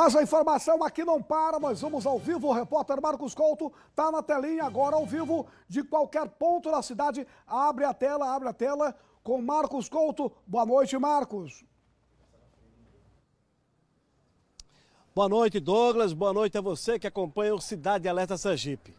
Mas a informação aqui não para, nós vamos ao vivo. O repórter Marcos Couto está na telinha agora ao vivo de qualquer ponto da cidade. Abre a tela, abre a tela com Marcos Couto. Boa noite, Marcos. Boa noite, Douglas. Boa noite a você que acompanha o Cidade Alerta Sergipe.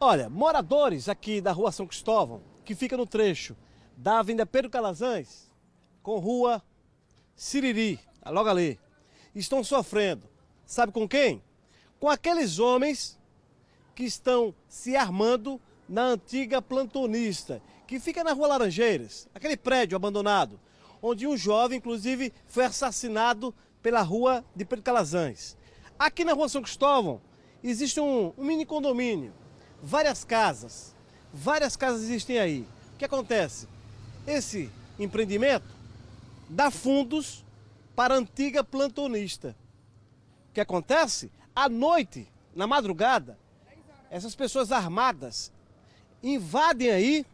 Olha, moradores aqui da rua São Cristóvão, que fica no trecho da Avenida Pedro Calazans com rua Siriri, logo ali estão sofrendo. Sabe com quem? Com aqueles homens que estão se armando na antiga plantonista, que fica na Rua Laranjeiras, aquele prédio abandonado, onde um jovem, inclusive, foi assassinado pela Rua de Pedro Calazans. Aqui na Rua São Cristóvão existe um, um mini condomínio, várias casas. Várias casas existem aí. O que acontece? Esse empreendimento dá fundos para a antiga plantonista. O que acontece? À noite, na madrugada, essas pessoas armadas invadem aí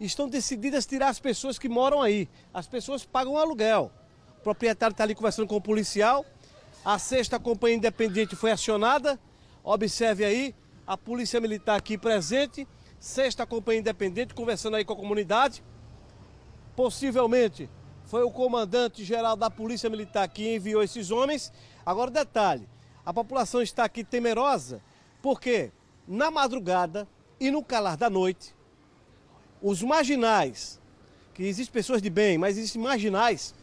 e estão decididas a tirar as pessoas que moram aí. As pessoas pagam aluguel. O proprietário está ali conversando com o policial. A sexta companhia independente foi acionada. Observe aí a polícia militar aqui presente. Sexta companhia independente conversando aí com a comunidade. Possivelmente foi o comandante-geral da Polícia Militar que enviou esses homens. Agora, detalhe: a população está aqui temerosa porque na madrugada e no calar da noite, os marginais, que existem pessoas de bem, mas existem marginais,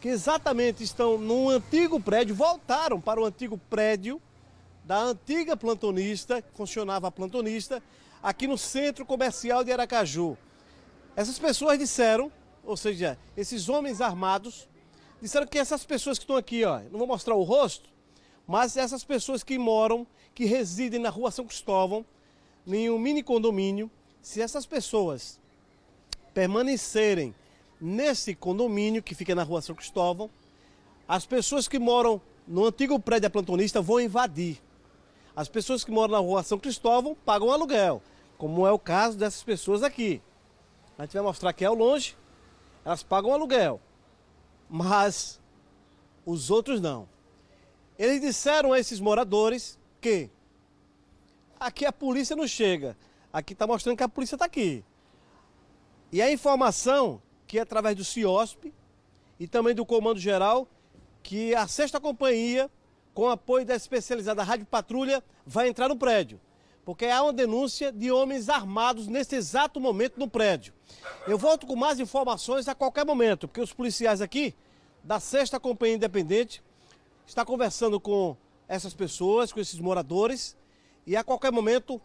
que exatamente estão num antigo prédio, voltaram para o antigo prédio da antiga plantonista, que funcionava a plantonista, aqui no centro comercial de Aracaju. Essas pessoas disseram ou seja, esses homens armados, disseram que essas pessoas que estão aqui, ó, não vou mostrar o rosto, mas essas pessoas que moram, que residem na rua São Cristóvão, em um mini condomínio, se essas pessoas permanecerem nesse condomínio que fica na rua São Cristóvão, as pessoas que moram no antigo prédio da plantonista vão invadir. As pessoas que moram na rua São Cristóvão pagam aluguel, como é o caso dessas pessoas aqui. A gente vai mostrar aqui ao longe elas pagam aluguel, mas os outros não. Eles disseram a esses moradores que aqui a polícia não chega. Aqui está mostrando que a polícia está aqui. E a informação que é através do CIOSP e também do Comando Geral que a sexta companhia, com apoio da especializada Rádio Patrulha, vai entrar no prédio porque há uma denúncia de homens armados neste exato momento no prédio. Eu volto com mais informações a qualquer momento, porque os policiais aqui da Sexta Companhia Independente está conversando com essas pessoas, com esses moradores, e a qualquer momento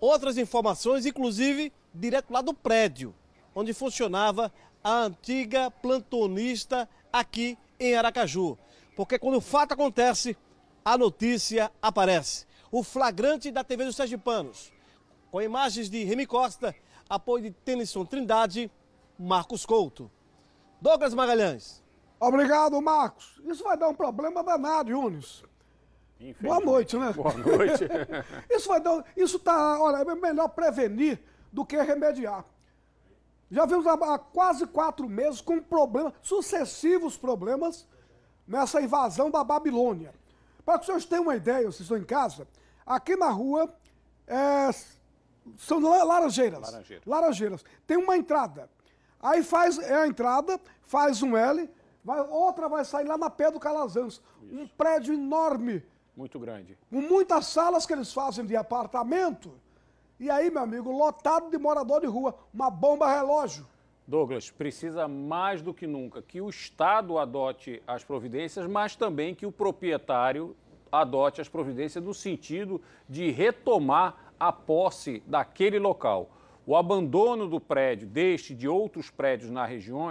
outras informações, inclusive direto lá do prédio, onde funcionava a antiga plantonista aqui em Aracaju. Porque quando o fato acontece, a notícia aparece o flagrante da TV dos Sergipanos. Com imagens de Remy Costa, apoio de Tennyson Trindade, Marcos Couto. Douglas Magalhães. Obrigado, Marcos. Isso vai dar um problema danado, Yunis. Boa noite, né? Boa noite. isso vai dar. Isso tá. Olha, é melhor prevenir do que remediar. Já vimos há quase quatro meses com problemas, sucessivos problemas nessa invasão da Babilônia. Para que vocês tenham uma ideia, vocês estão em casa, aqui na rua é, são laranjeiras, laranjeiras. Laranjeiras. Tem uma entrada. Aí faz é a entrada, faz um L, vai, outra vai sair lá na pé do Calazans. Isso. Um prédio enorme. Muito grande. Com muitas salas que eles fazem de apartamento. E aí, meu amigo, lotado de morador de rua, uma bomba relógio. Douglas, precisa mais do que nunca que o Estado adote as providências, mas também que o proprietário adote as providências no sentido de retomar a posse daquele local. O abandono do prédio, deste e de outros prédios na região,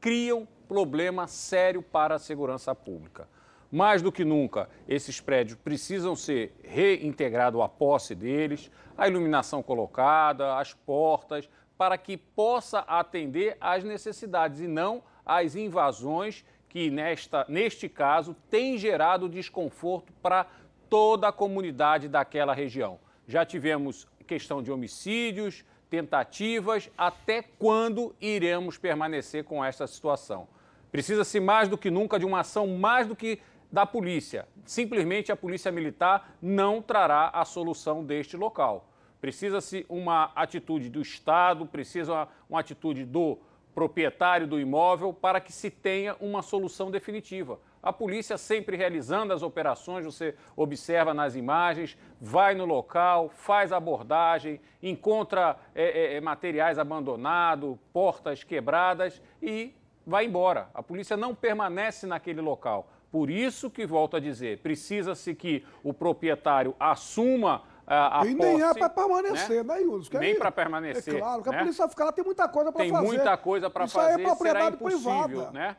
criam problema sério para a segurança pública. Mais do que nunca, esses prédios precisam ser reintegrados à posse deles, a iluminação colocada, as portas, para que possa atender às necessidades e não às invasões que, nesta, neste caso, tem gerado desconforto para toda a comunidade daquela região. Já tivemos questão de homicídios, tentativas, até quando iremos permanecer com esta situação? Precisa-se mais do que nunca de uma ação mais do que da polícia. Simplesmente a polícia militar não trará a solução deste local. Precisa-se uma atitude do Estado, precisa uma, uma atitude do proprietário do imóvel para que se tenha uma solução definitiva. A polícia sempre realizando as operações, você observa nas imagens, vai no local, faz abordagem, encontra é, é, é materiais abandonados, portas quebradas e vai embora. A polícia não permanece naquele local. Por isso que, volto a dizer, precisa-se que o proprietário assuma a, E nem é posse, é para permanecer, né, né Yunus? Nem para é permanecer. É claro, porque né? a Polícia lá, tem muita coisa para fazer. Tem muita coisa para é fazer, é será impossível, privada. né?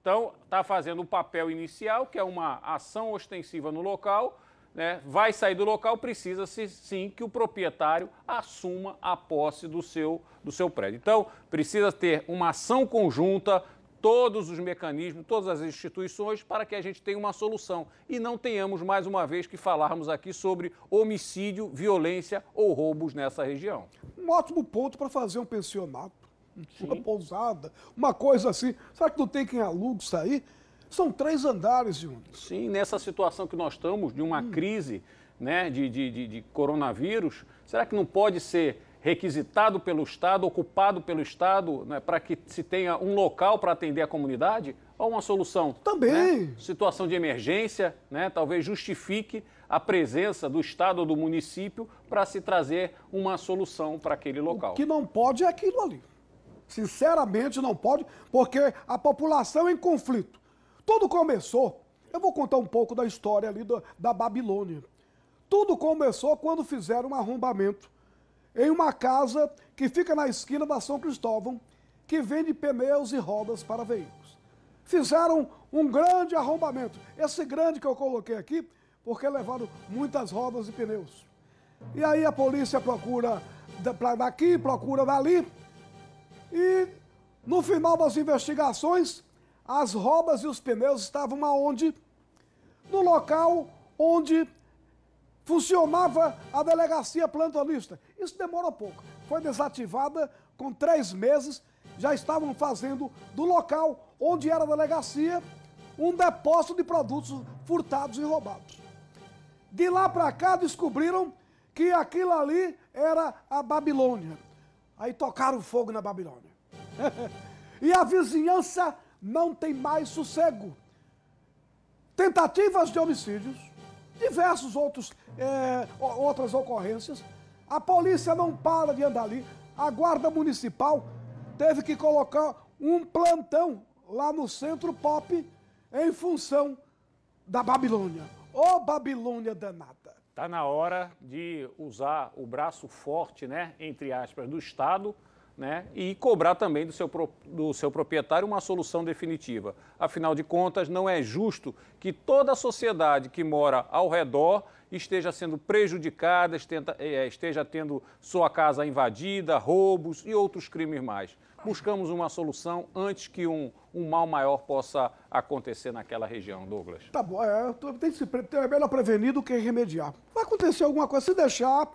Então, está fazendo o papel inicial, que é uma ação ostensiva no local, né? vai sair do local, precisa-se sim que o proprietário assuma a posse do seu, do seu prédio. Então, precisa ter uma ação conjunta todos os mecanismos, todas as instituições para que a gente tenha uma solução e não tenhamos mais uma vez que falarmos aqui sobre homicídio, violência ou roubos nessa região. Um ótimo ponto para fazer um pensionato, Sim. uma pousada, uma coisa assim. Será que não tem quem alugue isso aí? São três andares, Júnior. Sim, nessa situação que nós estamos, de uma hum. crise né, de, de, de, de coronavírus, será que não pode ser requisitado pelo Estado, ocupado pelo Estado, né, para que se tenha um local para atender a comunidade, ou uma solução? Né? Também. Né? Situação de emergência, né, talvez justifique a presença do Estado ou do município para se trazer uma solução para aquele local. O que não pode é aquilo ali. Sinceramente, não pode, porque a população em conflito. Tudo começou, eu vou contar um pouco da história ali da, da Babilônia. Tudo começou quando fizeram um arrombamento em uma casa que fica na esquina da São Cristóvão, que vende pneus e rodas para veículos. Fizeram um grande arrombamento. Esse grande que eu coloquei aqui, porque levaram muitas rodas e pneus. E aí a polícia procura daqui, procura dali. E no final das investigações, as rodas e os pneus estavam aonde? No local onde funcionava a delegacia plantonista. Isso demorou pouco. Foi desativada com três meses. Já estavam fazendo do local onde era a delegacia um depósito de produtos furtados e roubados. De lá para cá descobriram que aquilo ali era a Babilônia. Aí tocaram fogo na Babilônia. e a vizinhança não tem mais sossego. Tentativas de homicídios diversos outros, é, outras ocorrências. A polícia não para de andar ali. A guarda municipal teve que colocar um plantão lá no centro pop em função da Babilônia. Ô oh, Babilônia danada! Está na hora de usar o braço forte, né, entre aspas, do Estado né, e cobrar também do seu, do seu proprietário uma solução definitiva. Afinal de contas, não é justo que toda a sociedade que mora ao redor esteja sendo prejudicada, é, é, esteja tendo sua casa invadida, roubos e outros crimes mais. Buscamos uma solução antes que um, um mal maior possa acontecer naquela região, Douglas. Tá bom, é, tem que se, é melhor prevenir do que remediar. Vai acontecer alguma coisa, se deixar,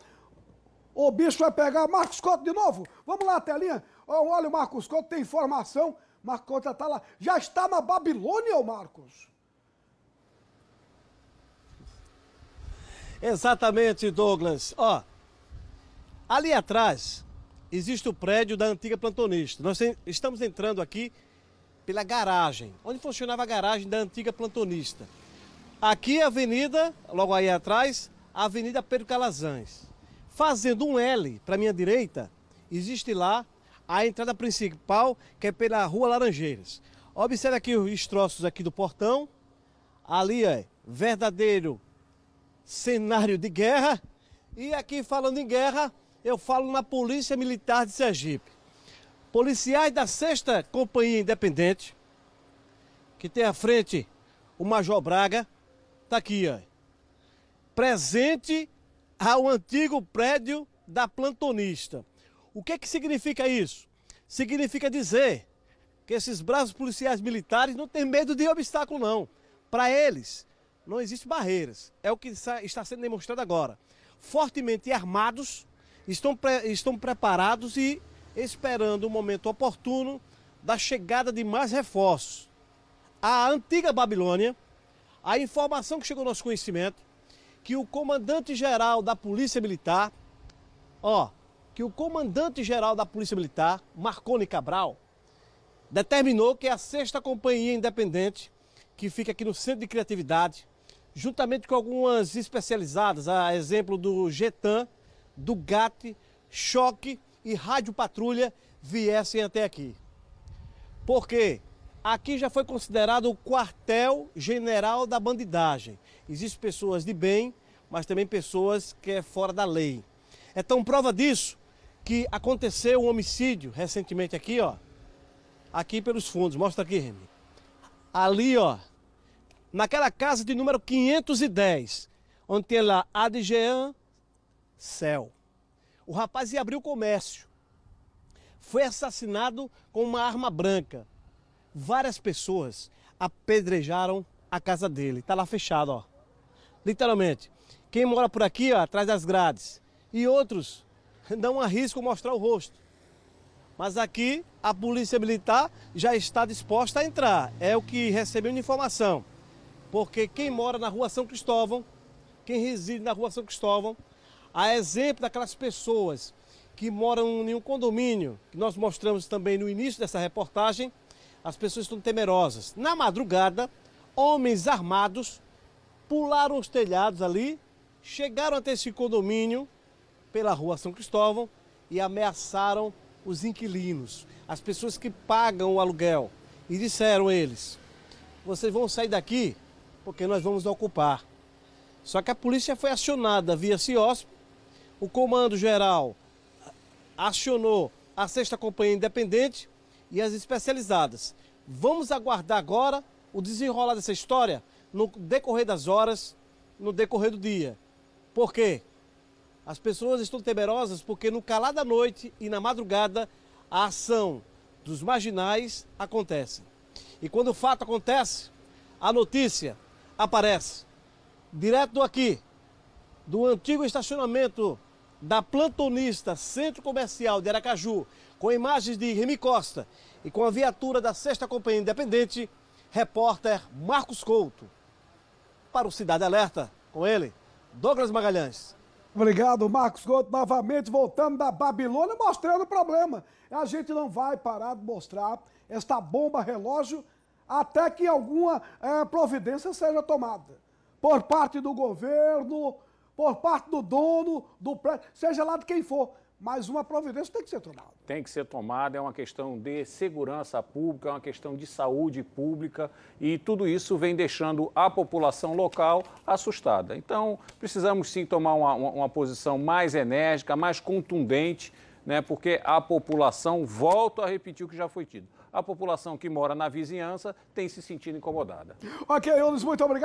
o bicho vai pegar Marcos Couto de novo. Vamos lá, telinha. Olha, o Marcos Couto tem informação. Marcos Couto já está lá. Já está na Babilônia, o Marcos. Exatamente, Douglas. Ó, ali atrás existe o prédio da antiga plantonista. Nós estamos entrando aqui pela garagem, onde funcionava a garagem da antiga plantonista. Aqui a avenida, logo aí atrás, a Avenida Pedro Calazans. Fazendo um L para minha direita, existe lá a entrada principal, que é pela Rua Laranjeiras. Observe aqui os destroços aqui do portão. Ali é verdadeiro cenário de guerra. E aqui falando em guerra, eu falo na Polícia Militar de Sergipe. Policiais da 6 Companhia Independente, que tem à frente o Major Braga, está aqui, ó. Presente ao antigo prédio da plantonista. O que é que significa isso? Significa dizer que esses braços policiais militares não têm medo de obstáculo, não. Para eles, não existem barreiras. É o que está sendo demonstrado agora. Fortemente armados, estão, pre estão preparados e esperando o momento oportuno da chegada de mais reforços. A antiga Babilônia, a informação que chegou ao nosso conhecimento que o comandante-geral da Polícia Militar, ó, que o comandante-geral da Polícia Militar, Marconi Cabral, determinou que é a sexta companhia independente, que fica aqui no Centro de Criatividade, juntamente com algumas especializadas, a exemplo do Getan, do GAT, Choque e Rádio Patrulha, viessem até aqui. Por quê? Aqui já foi considerado o quartel-general da bandidagem. Existem pessoas de bem, mas também pessoas que é fora da lei. É tão prova disso que aconteceu um homicídio recentemente aqui, ó. Aqui pelos fundos, mostra aqui, Remy. Ali, ó, naquela casa de número 510, onde tem lá Adjean Cel. O rapaz ia abrir o comércio. Foi assassinado com uma arma branca várias pessoas apedrejaram a casa dele. Tá lá fechado, ó. Literalmente. Quem mora por aqui, ó, atrás das grades. E outros não arriscam mostrar o rosto. Mas aqui a polícia militar já está disposta a entrar. É o que recebeu de informação. Porque quem mora na rua São Cristóvão, quem reside na rua São Cristóvão, a exemplo daquelas pessoas que moram em um condomínio, que nós mostramos também no início dessa reportagem, as pessoas estão temerosas. Na madrugada, homens armados pularam os telhados ali, chegaram até esse condomínio pela rua São Cristóvão e ameaçaram os inquilinos, as pessoas que pagam o aluguel. E disseram eles: vocês vão sair daqui porque nós vamos ocupar. Só que a polícia foi acionada via CIOSP, o comando geral acionou a sexta companhia independente e as especializadas. Vamos aguardar agora o desenrolar dessa história no decorrer das horas, no decorrer do dia. Por quê? As pessoas estão temerosas porque no calar da noite e na madrugada a ação dos marginais acontece. E quando o fato acontece, a notícia aparece direto aqui do antigo estacionamento da plantonista Centro Comercial de Aracaju, com imagens de Remy Costa e com a viatura da Sexta Companhia Independente, repórter Marcos Couto. Para o Cidade Alerta, com ele, Douglas Magalhães. Obrigado, Marcos Couto. Novamente voltando da Babilônia, mostrando o problema. A gente não vai parar de mostrar esta bomba relógio até que alguma é, providência seja tomada por parte do governo, por parte do dono do prédio, seja lá de quem for. Mas uma providência tem que ser tomada. Tem que ser tomada, é uma questão de segurança pública, é uma questão de saúde pública e tudo isso vem deixando a população local assustada. Então, precisamos sim tomar uma, uma, posição mais enérgica, mais contundente, né, porque a população, volto a repetir o que já foi dito a população que mora na vizinhança tem se sentido incomodada. Ok, Eulis, muito obrigado.